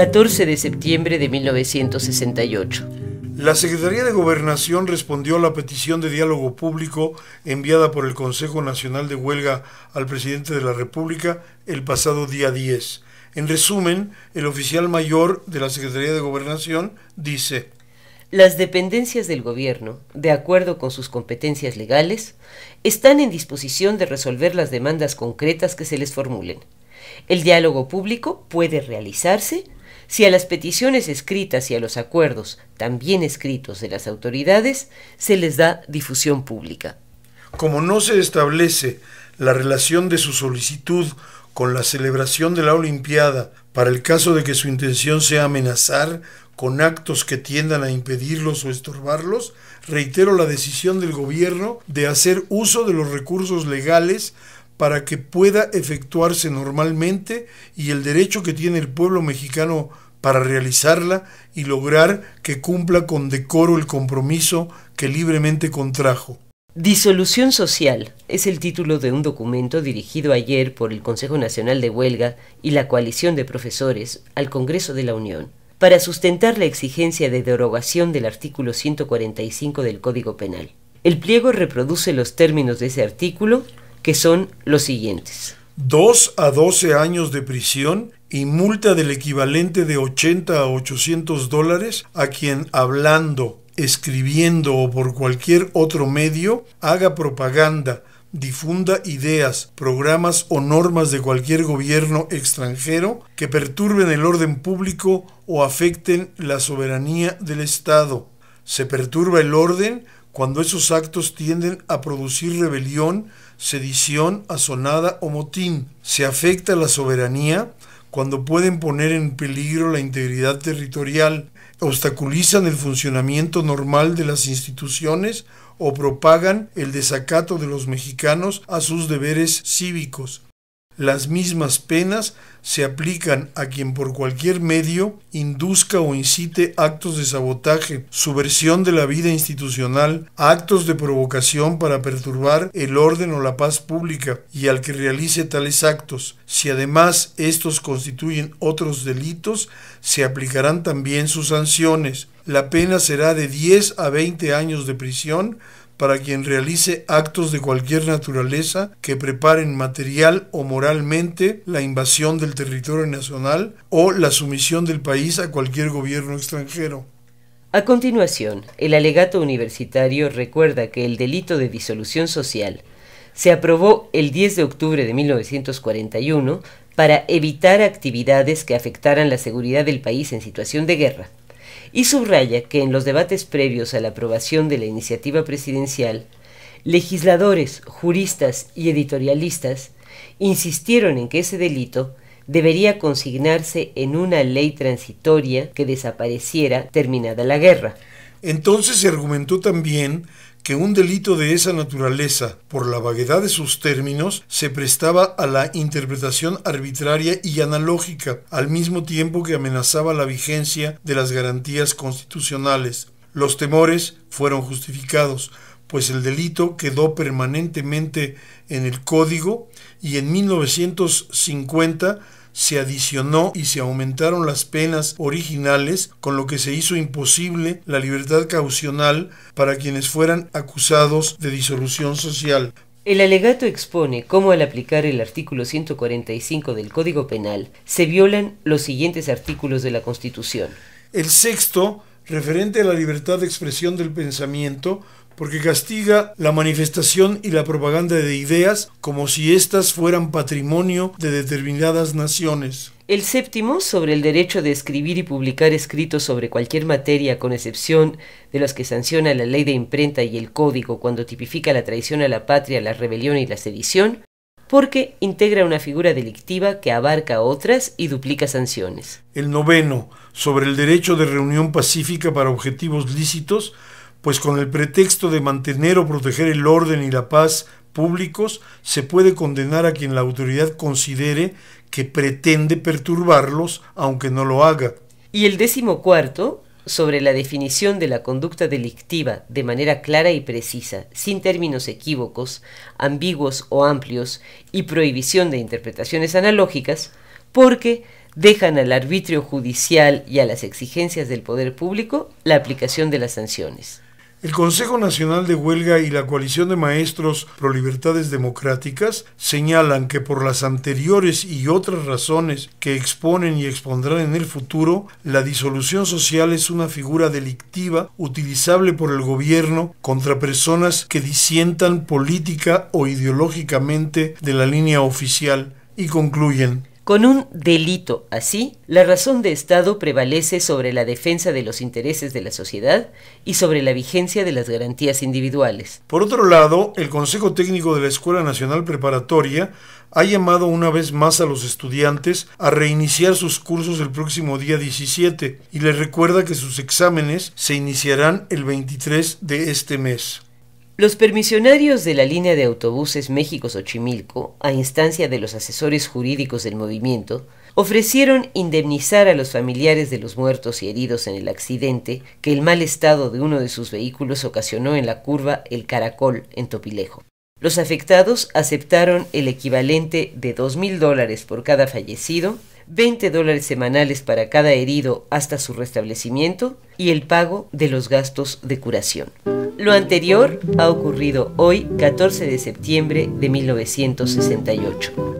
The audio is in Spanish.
14 de septiembre de 1968. La Secretaría de Gobernación respondió a la petición de diálogo público enviada por el Consejo Nacional de Huelga al presidente de la República el pasado día 10. En resumen, el oficial mayor de la Secretaría de Gobernación dice, las dependencias del Gobierno, de acuerdo con sus competencias legales, están en disposición de resolver las demandas concretas que se les formulen. El diálogo público puede realizarse si a las peticiones escritas y a los acuerdos, también escritos de las autoridades, se les da difusión pública. Como no se establece la relación de su solicitud con la celebración de la Olimpiada para el caso de que su intención sea amenazar con actos que tiendan a impedirlos o estorbarlos, reitero la decisión del gobierno de hacer uso de los recursos legales para que pueda efectuarse normalmente y el derecho que tiene el pueblo mexicano para realizarla y lograr que cumpla con decoro el compromiso que libremente contrajo. Disolución social es el título de un documento dirigido ayer por el Consejo Nacional de Huelga y la coalición de profesores al Congreso de la Unión para sustentar la exigencia de derogación del artículo 145 del Código Penal. El pliego reproduce los términos de ese artículo que son los siguientes. 2 a 12 años de prisión y multa del equivalente de 80 a 800 dólares a quien hablando, escribiendo o por cualquier otro medio haga propaganda, difunda ideas, programas o normas de cualquier gobierno extranjero que perturben el orden público o afecten la soberanía del Estado. Se perturba el orden cuando esos actos tienden a producir rebelión sedición, asonada o motín. Se afecta la soberanía cuando pueden poner en peligro la integridad territorial, obstaculizan el funcionamiento normal de las instituciones o propagan el desacato de los mexicanos a sus deberes cívicos las mismas penas se aplican a quien por cualquier medio induzca o incite actos de sabotaje, subversión de la vida institucional, actos de provocación para perturbar el orden o la paz pública y al que realice tales actos. Si además estos constituyen otros delitos, se aplicarán también sus sanciones. La pena será de 10 a 20 años de prisión para quien realice actos de cualquier naturaleza que preparen material o moralmente la invasión del territorio nacional o la sumisión del país a cualquier gobierno extranjero. A continuación, el alegato universitario recuerda que el delito de disolución social se aprobó el 10 de octubre de 1941 para evitar actividades que afectaran la seguridad del país en situación de guerra y subraya que en los debates previos a la aprobación de la iniciativa presidencial, legisladores, juristas y editorialistas insistieron en que ese delito debería consignarse en una ley transitoria que desapareciera terminada la guerra. Entonces se argumentó también que un delito de esa naturaleza, por la vaguedad de sus términos, se prestaba a la interpretación arbitraria y analógica, al mismo tiempo que amenazaba la vigencia de las garantías constitucionales. Los temores fueron justificados, pues el delito quedó permanentemente en el Código y en 1950 se adicionó y se aumentaron las penas originales, con lo que se hizo imposible la libertad caucional para quienes fueran acusados de disolución social. El alegato expone cómo al aplicar el artículo 145 del Código Penal se violan los siguientes artículos de la Constitución. El sexto, referente a la libertad de expresión del pensamiento, porque castiga la manifestación y la propaganda de ideas como si éstas fueran patrimonio de determinadas naciones. El séptimo, sobre el derecho de escribir y publicar escritos sobre cualquier materia, con excepción de los que sanciona la ley de imprenta y el código cuando tipifica la traición a la patria, la rebelión y la sedición, porque integra una figura delictiva que abarca otras y duplica sanciones. El noveno, sobre el derecho de reunión pacífica para objetivos lícitos, pues con el pretexto de mantener o proteger el orden y la paz públicos, se puede condenar a quien la autoridad considere que pretende perturbarlos, aunque no lo haga. Y el décimo cuarto, sobre la definición de la conducta delictiva de manera clara y precisa, sin términos equívocos, ambiguos o amplios, y prohibición de interpretaciones analógicas, porque dejan al arbitrio judicial y a las exigencias del poder público la aplicación de las sanciones. El Consejo Nacional de Huelga y la Coalición de Maestros Pro Libertades Democráticas señalan que por las anteriores y otras razones que exponen y expondrán en el futuro, la disolución social es una figura delictiva utilizable por el gobierno contra personas que disientan política o ideológicamente de la línea oficial y concluyen con un delito así, la razón de Estado prevalece sobre la defensa de los intereses de la sociedad y sobre la vigencia de las garantías individuales. Por otro lado, el Consejo Técnico de la Escuela Nacional Preparatoria ha llamado una vez más a los estudiantes a reiniciar sus cursos el próximo día 17 y les recuerda que sus exámenes se iniciarán el 23 de este mes. Los permisionarios de la línea de autobuses México-Xochimilco, a instancia de los asesores jurídicos del movimiento, ofrecieron indemnizar a los familiares de los muertos y heridos en el accidente que el mal estado de uno de sus vehículos ocasionó en la curva El Caracol en Topilejo. Los afectados aceptaron el equivalente de dos mil dólares por cada fallecido 20 dólares semanales para cada herido hasta su restablecimiento y el pago de los gastos de curación. Lo anterior ha ocurrido hoy, 14 de septiembre de 1968.